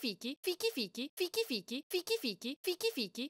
fichi, fichi fichi, fichi fichi, fichi fichi, fichi